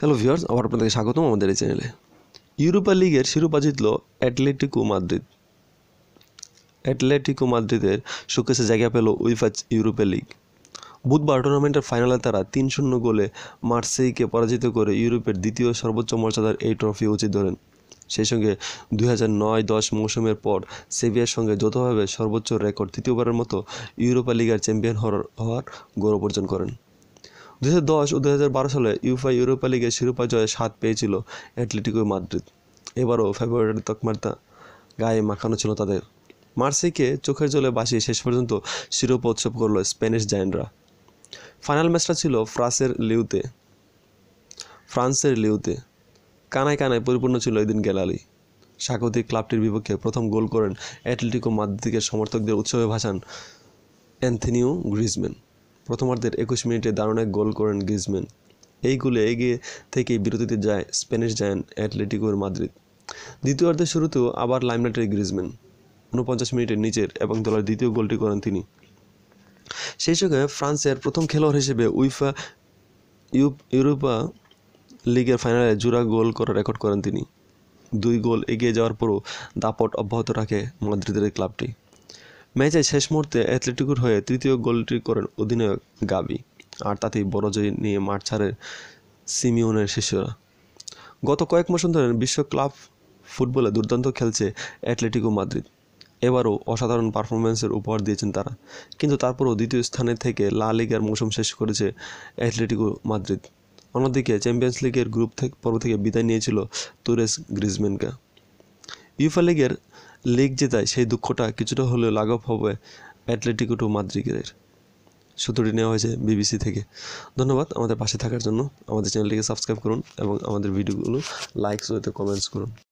hello viewers আবার আপনাদের স্বাগতম আমাদের এই চ্যানেলে ইউরোপা লিগের শিরোপা জিতল অ্যাটলেটিকো মাদ্রিদ অ্যাটলেটিকো মাদ্রিদের শোকেসে জায়গা পেল উইফা ইউরোপা লিগ বুধবার টুর্নামেন্টের ফাইনালে তারা তিন শূন্য গোলে মার্সেইকে পরাজিত করে ইউরোপের দ্বিতীয় সর্বোচ্চ মর্যাদার এই ট্রফি উচিত ধরেন সেই সঙ্গে দুই হাজার নয় দশ মৌসুমের পর সেভিয়ার সঙ্গে যৌথভাবে সর্বোচ্চ রেকর্ড তৃতীয়বারের মতো ইউরোপা লিগের চ্যাম্পিয়ন হওয়ার গৌরব অর্জন করেন দু ও দু সালে ইউফা ইউরোপা লিগে শিরোপা জয়ে স্বাদ পেয়েছিল অ্যাটলেটিকো মাদ্রিদ এবারও ফেব্রুয়ারি তকমার্তা গায়ে মাখানো ছিল তাদের মার্সিকে চোখের জলে বাসিয়ে শেষ পর্যন্ত শিরোপা উৎসব করল স্প্যানিশ জায়েন্টরা ফাইনাল ম্যাচটা ছিল ফ্রান্সের লিউতে ফ্রান্সের লিউতে কানায় কানায় পরিপূর্ণ ছিল এদিন গ্যালালি স্বাগতিক ক্লাবটির বিপক্ষে প্রথম গোল করেন অ্যাটলেটিকো মাদ্রিদের সমর্থকদের উৎসবে ভাসান অ্যান্থনিও গ্রিজম্যান প্রথমার্ধের একুশ মিনিটে দারুণ এক গোল করেন গিজম্যান এই গোলে এগিয়ে থেকেই বিরতিতে যায় স্প্যানিশ জায়ান্ট অ্যাটলেটিকোর মাদ্রিদ দ্বিতীয়ার্ধের শুরুতেও আবার লাইমলাইটের গ্রিজম্যান ঊনপঞ্চাশ মিনিটের নিচের এবং দলের দ্বিতীয় গোলটি করেন তিনি সেই সঙ্গে ফ্রান্সের প্রথম খেলোয়াড় হিসেবে উইফা ইউরোপা লিগের ফাইনালে জোড়া গোল করার রেকর্ড করেন তিনি দুই গোল এগিয়ে যাওয়ার পরও দাপট অব্যাহত রাখে মাদ্রিদের ক্লাবটি ম্যাচের শেষ মুহূর্তে অ্যাথলেটিকোর হয়ে তৃতীয় গোলটি করেন অধিনায়ক গাবি আর তাতেই বড় জয় নিয়ে মাঠ ছাড়েন সিমিওনের শিষ্যরা গত কয়েক মাস ধরে বিশ্ব ক্লাব ফুটবলে দুর্দান্ত খেলছে অ্যাথলেটিকো মাদ্রিদ এবারও অসাধারণ পারফরমেন্সের উপহার দিয়েছেন তারা কিন্তু তারপরও দ্বিতীয় স্থানে থেকে লা লিগার মৌসুম শেষ করেছে অ্যাথলেটিকো মাদ্রিদ অন্যদিকে চ্যাম্পিয়ন্স লিগের গ্রুপ থেকে পর্ব থেকে বিদায় নিয়েছিল তুরেস গ্রিজম্যানকে ইউফা লিগের লিগ জেতায় সেই দুঃখটা কিছুটা হলেও লাঘব হবে অ্যাটলেটিকো টু মাদ্রিদের সূত্রটি নেওয়া হয়েছে বিবিসি থেকে ধন্যবাদ আমাদের পাশে থাকার জন্য আমাদের চ্যানেলটিকে সাবস্ক্রাইব করুন এবং আমাদের ভিডিওগুলো লাইক হতে কমেন্টস করুন